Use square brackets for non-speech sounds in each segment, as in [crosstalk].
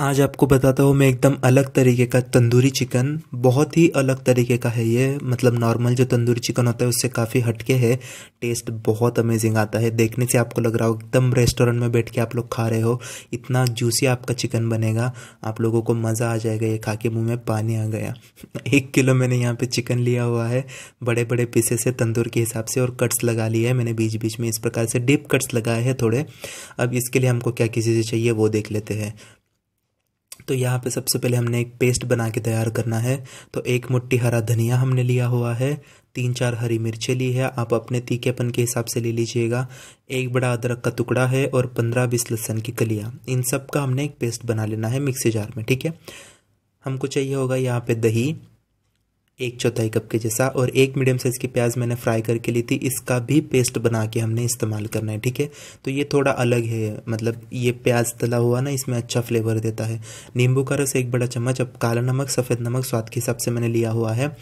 आज आपको बताता हूँ मैं एकदम अलग तरीके का तंदूरी चिकन बहुत ही अलग तरीके का है ये मतलब नॉर्मल जो तंदूरी चिकन होता है उससे काफ़ी हटके है टेस्ट बहुत अमेजिंग आता है देखने से आपको लग रहा हो एकदम रेस्टोरेंट में बैठ के आप लोग खा रहे हो इतना जूसी आपका चिकन बनेगा आप लोगों को मज़ा आ जाएगा ये खा के मुँह में पानी आ गया [laughs] एक किलो मैंने यहाँ पर चिकन लिया हुआ है बड़े बड़े पीसेस से तंदूर के हिसाब से और कट्स लगा लिए हैं मैंने बीच बीच में इस प्रकार से डीप कट्स लगाए हैं थोड़े अब इसके लिए हमको क्या किसी से चाहिए वो देख लेते हैं तो यहाँ पे सबसे पहले हमने एक पेस्ट बना के तैयार करना है तो एक मुट्ठी हरा धनिया हमने लिया हुआ है तीन चार हरी मिर्चें ली है आप अपने तीखेपन के हिसाब से ले लीजिएगा एक बड़ा अदरक का टुकड़ा है और पंद्रह बीस लहसन की कलियाँ इन सब का हमने एक पेस्ट बना लेना है मिक्सी जार में ठीक है हमको चाहिए होगा यहाँ पे दही एक चौथाई कप के जैसा और एक मीडियम साइज़ की प्याज मैंने फ्राई करके ली थी इसका भी पेस्ट बना के हमने इस्तेमाल करना है ठीक है तो ये थोड़ा अलग है मतलब ये प्याज तला हुआ ना इसमें अच्छा फ्लेवर देता है नींबू का रस एक बड़ा चम्मच अब काला नमक सफ़ेद नमक स्वाद के हिसाब से मैंने लिया हुआ है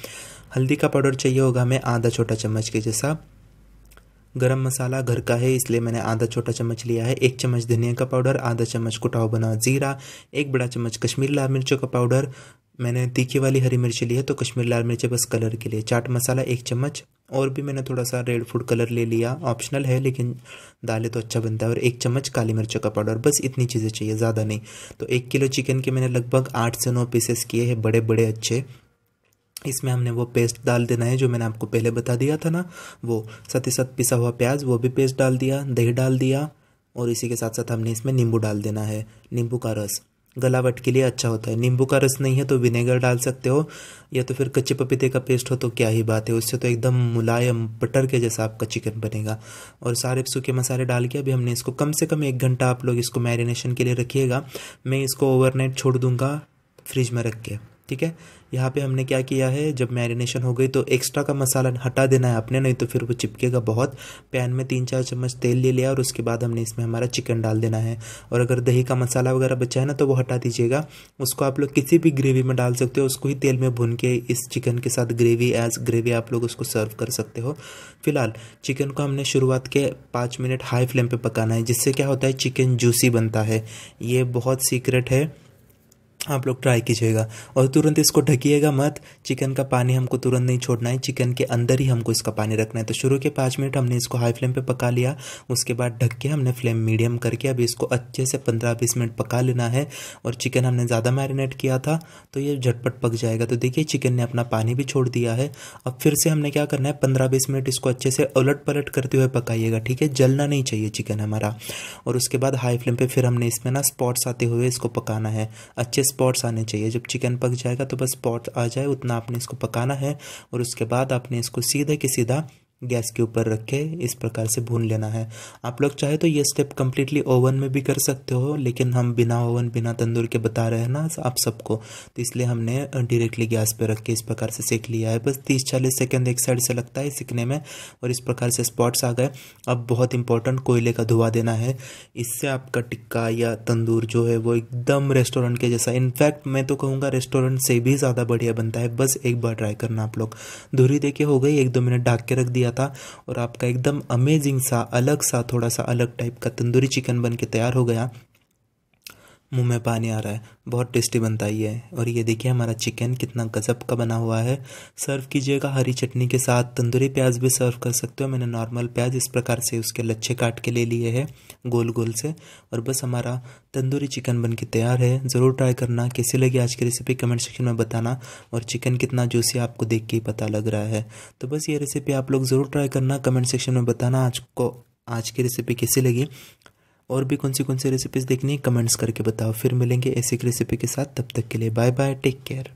हल्दी का पाउडर चाहिए होगा हमें आधा छोटा चम्मच के जैसा गरम मसाला घर का है इसलिए मैंने आधा छोटा चम्मच लिया है एक चम्मच धनिया का पाउडर आधा चम्मच कुटाव बना जीरा एक बड़ा चम्मच कश्मीरी लाल मिर्चों का पाउडर मैंने तीखी वाली हरी मिर्च ली है तो कश्मीर लाल मिर्च बस कलर के लिए चाट मसाला एक चम्मच और भी मैंने थोड़ा सा रेड फूड कलर ले लिया ऑप्शनल है लेकिन डाले तो अच्छा बनता है और एक चम्मच काली मिर्चों का पाउडर बस इतनी चीज़ें चाहिए ज़्यादा नहीं तो एक किलो चिकन के मैंने लगभग आठ से नौ पीसेस किए हैं बड़े बड़े अच्छे इसमें हमने वो पेस्ट डाल देना है जो मैंने आपको पहले बता दिया था ना वो साथ ही साथ पिसा हुआ प्याज वो भी पेस्ट डाल दिया दही डाल दिया और इसी के साथ साथ हमने इसमें नींबू डाल देना है नींबू का रस गलावट के लिए अच्छा होता है नींबू का रस नहीं है तो विनेगर डाल सकते हो या तो फिर कच्चे पपीते का पेस्ट हो तो क्या ही बात है उससे तो एकदम मुलायम बटर के जैसा आपका चिकन बनेगा और सारे सूखे मसाले डाल के अभी हमने इसको कम से कम एक घंटा आप लोग इसको मैरिनेशन के लिए रखिएगा मैं इसको ओवरनाइट छोड़ दूँगा फ्रिज में रख के ठीक है यहाँ पे हमने क्या किया है जब मैरिनेशन हो गई तो एक्स्ट्रा का मसाला हटा देना है आपने नहीं तो फिर वो चिपकेगा बहुत पैन में तीन चार चम्मच तेल ले लिया और उसके बाद हमने इसमें हमारा चिकन डाल देना है और अगर दही का मसाला वगैरह बचा है ना तो वो हटा दीजिएगा उसको आप लोग किसी भी ग्रेवी में डाल सकते हो उसको ही तेल में भून के इस चिकन के साथ ग्रेवी एज ग्रेवी आप लोग उसको सर्व कर सकते हो फिलहाल चिकन को हमने शुरुआत के पाँच मिनट हाई फ्लेम पर पकाना है जिससे क्या होता है चिकन जूसी बनता है ये बहुत सीक्रेट है आप लोग ट्राई कीजिएगा और तुरंत इसको ढकिएगा मत चिकन का पानी हमको तुरंत नहीं छोड़ना है चिकन के अंदर ही हमको इसका पानी रखना है तो शुरू के पाँच मिनट हमने इसको हाई फ्लेम पे पका लिया उसके बाद ढक के हमने फ्लेम मीडियम करके अभी इसको अच्छे से पंद्रह बीस मिनट पका लेना है और चिकन हमने ज़्यादा मैरिनेट किया था तो ये झटपट पक जाएगा तो देखिए चिकन ने अपना पानी भी छोड़ दिया है अब फिर से हमने क्या करना है पंद्रह बीस मिनट इसको अच्छे से उलट पलट करते हुए पकाइएगा ठीक है जलना नहीं चाहिए चिकन हमारा और उसके बाद हाई फ्लेम पर फिर हमने इसमें ना स्पॉट्स आते हुए इसको पकाना है अच्छे स्पॉट्स आने चाहिए जब चिकन पक जाएगा तो बस स्पॉट आ जाए उतना आपने इसको पकाना है और उसके बाद आपने इसको सीधे के सीधा गैस के ऊपर रखे इस प्रकार से भून लेना है आप लोग चाहे तो ये स्टेप कम्प्लीटली ओवन में भी कर सकते हो लेकिन हम बिना ओवन बिना तंदूर के बता रहे हैं ना आप सबको तो इसलिए हमने डायरेक्टली गैस पर रख के इस प्रकार से सेक लिया है बस तीस चालीस सेकेंड एक साइड से लगता है सीखने में और इस प्रकार से स्पॉट्स आ गए अब बहुत इंपॉर्टेंट कोयले का धुआं देना है इससे आपका टिक्का या तंदूर जो है वो एकदम रेस्टोरेंट के जैसा इनफैक्ट मैं तो कहूँगा रेस्टोरेंट से भी ज़्यादा बढ़िया बनता है बस एक बार ट्राई करना आप लोग धुरी देके हो गई एक दो मिनट ढाक के रख दिया दिया था और आपका एकदम अमेजिंग सा अलग सा थोड़ा सा अलग टाइप का तंदूरी चिकन बन के तैयार हो गया मुंह में पानी आ रहा है बहुत टेस्टी बनता ही है और ये देखिए हमारा चिकन कितना गजब का बना हुआ है सर्व कीजिएगा हरी चटनी के साथ तंदूरी प्याज भी सर्व कर सकते हो मैंने नॉर्मल प्याज इस प्रकार से उसके लच्छे काट के ले लिए हैं गोल गोल से और बस हमारा तंदूरी चिकन बन के तैयार है ज़रूर ट्राई करना कैसी लगी आज की रेसिपी कमेंट सेक्शन में बताना और चिकन कितना जूसी आपको देख के ही पता लग रहा है तो बस ये रेसिपी आप लोग ज़रूर ट्राई करना कमेंट सेक्शन में बताना आज को आज की रेसिपी कैसी लगी और भी कौन सी कौन सी रेसिपीज़ देखनी है कमेंट्स करके बताओ फिर मिलेंगे ऐसी रेसिपी के साथ तब तक के लिए बाय बाय टेक केयर